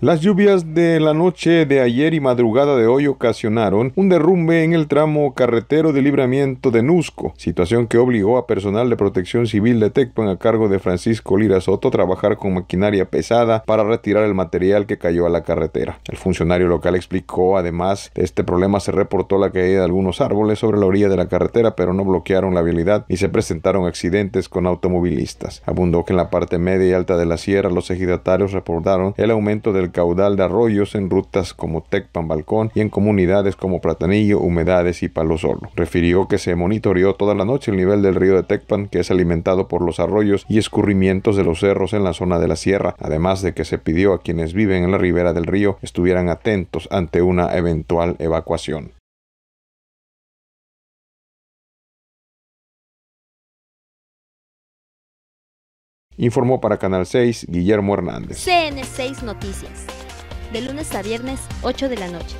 Las lluvias de la noche de ayer y madrugada de hoy ocasionaron un derrumbe en el tramo carretero de libramiento de Nusco, situación que obligó a personal de protección civil de Tecpan a cargo de Francisco Lira Soto a trabajar con maquinaria pesada para retirar el material que cayó a la carretera. El funcionario local explicó además de este problema se reportó la caída de algunos árboles sobre la orilla de la carretera pero no bloquearon la vialidad y se presentaron accidentes con automovilistas. Abundó que en la parte media y alta de la sierra los ejidatarios reportaron el aumento del caudal de arroyos en rutas como Tecpan Balcón y en comunidades como Platanillo, Humedades y Palo Refirió que se monitoreó toda la noche el nivel del río de Tecpan, que es alimentado por los arroyos y escurrimientos de los cerros en la zona de la sierra, además de que se pidió a quienes viven en la ribera del río estuvieran atentos ante una eventual evacuación. Informó para Canal 6 Guillermo Hernández. CN6 Noticias. De lunes a viernes, 8 de la noche.